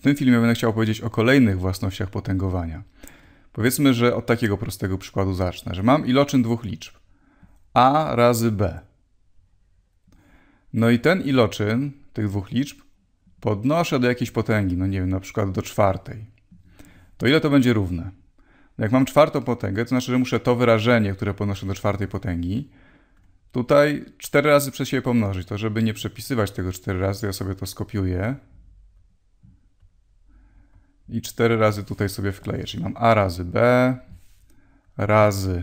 W tym filmie będę chciał powiedzieć o kolejnych własnościach potęgowania. Powiedzmy, że od takiego prostego przykładu zacznę, że mam iloczyn dwóch liczb. A razy B. No i ten iloczyn tych dwóch liczb podnoszę do jakiejś potęgi, no nie wiem, na przykład do czwartej. To ile to będzie równe? No jak mam czwartą potęgę, to znaczy, że muszę to wyrażenie, które podnoszę do czwartej potęgi, tutaj cztery razy przez siebie pomnożyć. To żeby nie przepisywać tego cztery razy, ja sobie to skopiuję i cztery razy tutaj sobie wkleję, czyli mam a razy b razy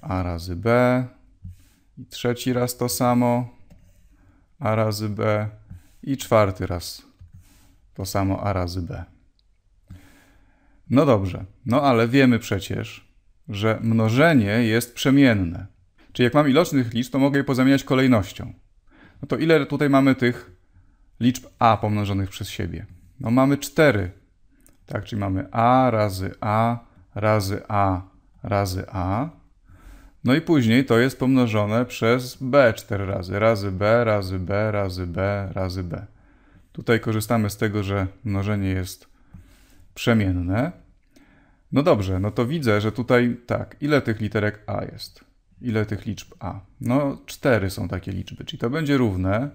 a razy b i trzeci raz to samo a razy b i czwarty raz to samo a razy b. No dobrze, no ale wiemy przecież, że mnożenie jest przemienne. Czyli jak mam ilocznych liczb, to mogę je pozamieniać kolejnością. No to ile tutaj mamy tych liczb a pomnożonych przez siebie? No mamy 4. Tak, czyli mamy a razy a razy a razy a. No i później to jest pomnożone przez b 4 razy. Razy b, razy b, razy b, razy b. Tutaj korzystamy z tego, że mnożenie jest przemienne. No dobrze, no to widzę, że tutaj tak, ile tych literek a jest? Ile tych liczb a? No 4 są takie liczby, czyli to będzie równe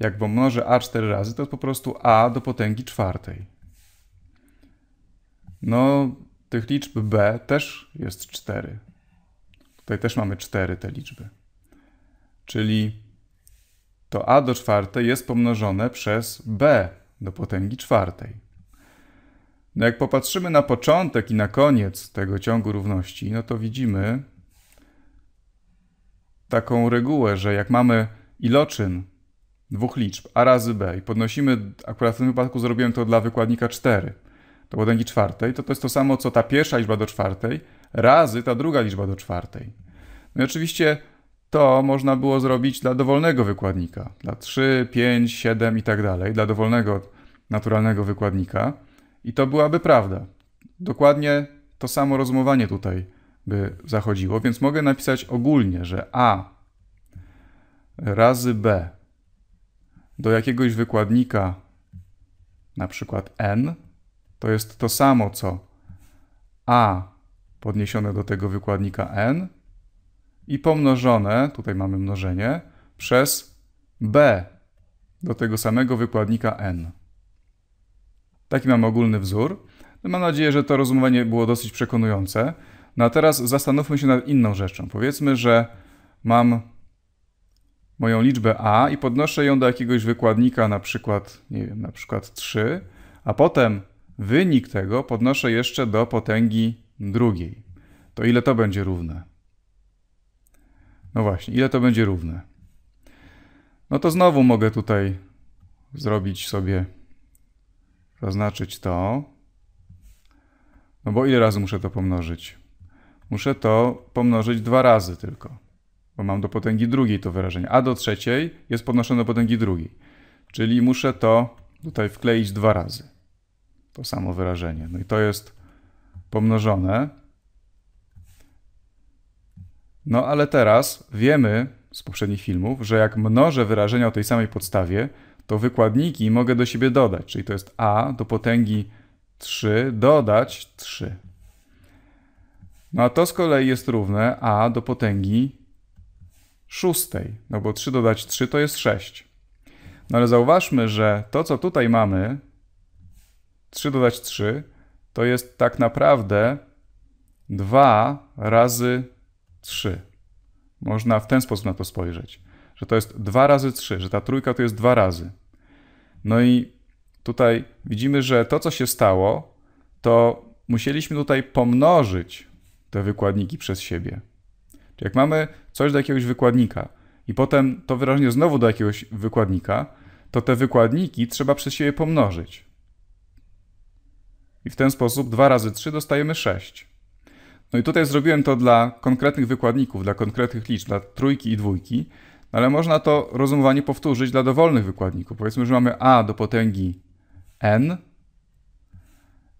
jak pomnożę a 4 razy, to jest po prostu a do potęgi czwartej. No, tych liczb b też jest 4. Tutaj też mamy 4 te liczby. Czyli to a do czwartej jest pomnożone przez b do potęgi czwartej. No jak popatrzymy na początek i na koniec tego ciągu równości, no to widzimy taką regułę, że jak mamy iloczyn dwóch liczb a razy b i podnosimy, akurat w tym wypadku zrobiłem to dla wykładnika 4 do potęgi czwartej, to to jest to samo co ta pierwsza liczba do czwartej razy ta druga liczba do czwartej. No i oczywiście to można było zrobić dla dowolnego wykładnika, dla 3, 5, 7 i tak dalej, dla dowolnego naturalnego wykładnika i to byłaby prawda. Dokładnie to samo rozumowanie tutaj by zachodziło, więc mogę napisać ogólnie, że a razy b do jakiegoś wykładnika, na przykład n, to jest to samo co a podniesione do tego wykładnika n i pomnożone, tutaj mamy mnożenie, przez b do tego samego wykładnika n. Taki mamy ogólny wzór. No, mam nadzieję, że to rozumowanie było dosyć przekonujące. No a teraz zastanówmy się nad inną rzeczą. Powiedzmy, że mam moją liczbę a i podnoszę ją do jakiegoś wykładnika, na przykład, nie wiem, na przykład 3, a potem wynik tego podnoszę jeszcze do potęgi drugiej. To ile to będzie równe? No właśnie, ile to będzie równe? No to znowu mogę tutaj zrobić sobie, zaznaczyć to. No bo ile razy muszę to pomnożyć? Muszę to pomnożyć dwa razy tylko bo mam do potęgi drugiej to wyrażenie, a do trzeciej jest podnoszone do potęgi drugiej. Czyli muszę to tutaj wkleić dwa razy. To samo wyrażenie. No i to jest pomnożone. No ale teraz wiemy z poprzednich filmów, że jak mnożę wyrażenia o tej samej podstawie, to wykładniki mogę do siebie dodać. Czyli to jest a do potęgi 3 dodać 3. No a to z kolei jest równe a do potęgi szóstej, no bo 3 dodać 3 to jest 6. No ale zauważmy, że to, co tutaj mamy, 3 dodać 3, to jest tak naprawdę 2 razy 3. Można w ten sposób na to spojrzeć, że to jest 2 razy 3, że ta trójka to jest 2 razy. No i tutaj widzimy, że to, co się stało, to musieliśmy tutaj pomnożyć te wykładniki przez siebie. Czyli jak mamy coś do jakiegoś wykładnika i potem to wyrażenie znowu do jakiegoś wykładnika, to te wykładniki trzeba przez siebie pomnożyć. I w ten sposób 2 razy 3 dostajemy 6. No i tutaj zrobiłem to dla konkretnych wykładników, dla konkretnych liczb, dla trójki i dwójki, no ale można to rozumowanie powtórzyć dla dowolnych wykładników. Powiedzmy, że mamy a do potęgi n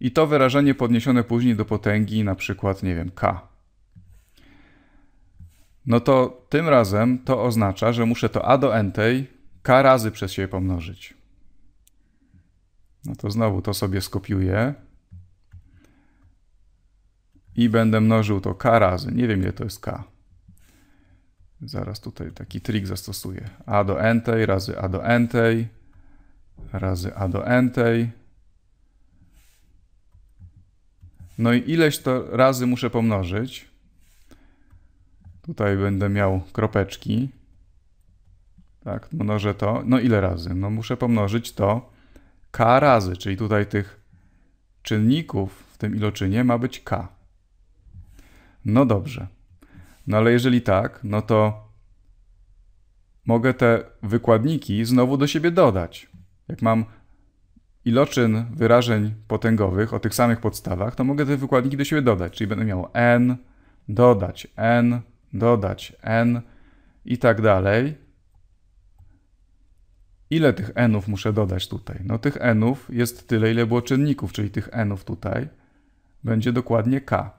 i to wyrażenie podniesione później do potęgi na przykład, nie wiem, k no to tym razem to oznacza, że muszę to a do tej k razy przez siebie pomnożyć. No to znowu to sobie skopiuję i będę mnożył to k razy. Nie wiem, ile to jest k. Zaraz tutaj taki trik zastosuję. a do tej razy a do tej razy a do tej. No i ileś to razy muszę pomnożyć. Tutaj będę miał kropeczki. Tak, mnożę to. No ile razy? No muszę pomnożyć to k razy, czyli tutaj tych czynników w tym iloczynie ma być k. No dobrze. No ale jeżeli tak, no to mogę te wykładniki znowu do siebie dodać. Jak mam iloczyn wyrażeń potęgowych o tych samych podstawach, to mogę te wykładniki do siebie dodać, czyli będę miał n, dodać n, dodać n i tak dalej. Ile tych nów muszę dodać tutaj? No tych nów jest tyle, ile było czynników, czyli tych nów tutaj będzie dokładnie k.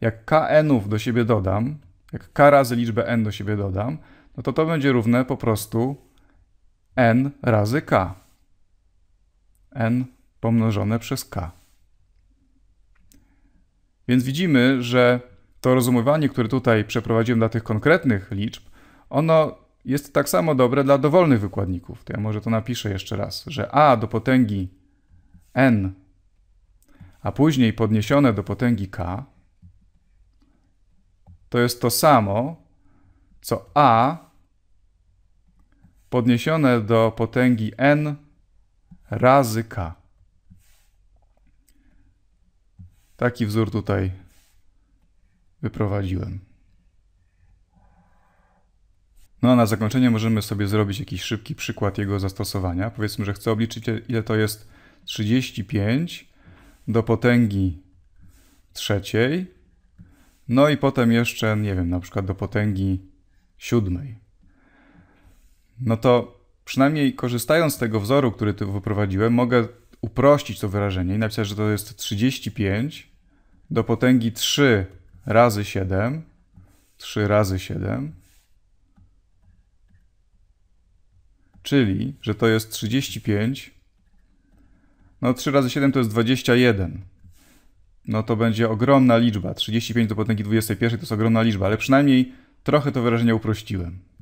Jak k nów do siebie dodam, jak k razy liczbę n do siebie dodam, no to to będzie równe po prostu n razy k. n pomnożone przez k. Więc widzimy, że to rozumowanie, które tutaj przeprowadziłem dla tych konkretnych liczb, ono jest tak samo dobre dla dowolnych wykładników. To ja może to napiszę jeszcze raz, że a do potęgi n, a później podniesione do potęgi k, to jest to samo, co a podniesione do potęgi n razy k. Taki wzór tutaj wyprowadziłem. No a na zakończenie możemy sobie zrobić jakiś szybki przykład jego zastosowania. Powiedzmy, że chcę obliczyć ile to jest 35 do potęgi trzeciej, no i potem jeszcze, nie wiem, na przykład do potęgi siódmej. No to przynajmniej korzystając z tego wzoru, który tu wyprowadziłem, mogę uprościć to wyrażenie i napisać, że to jest 35 do potęgi 3 razy 7, 3 razy 7, czyli, że to jest 35, no 3 razy 7 to jest 21. No to będzie ogromna liczba. 35 do potęgi 21 to jest ogromna liczba, ale przynajmniej trochę to wyrażenie uprościłem.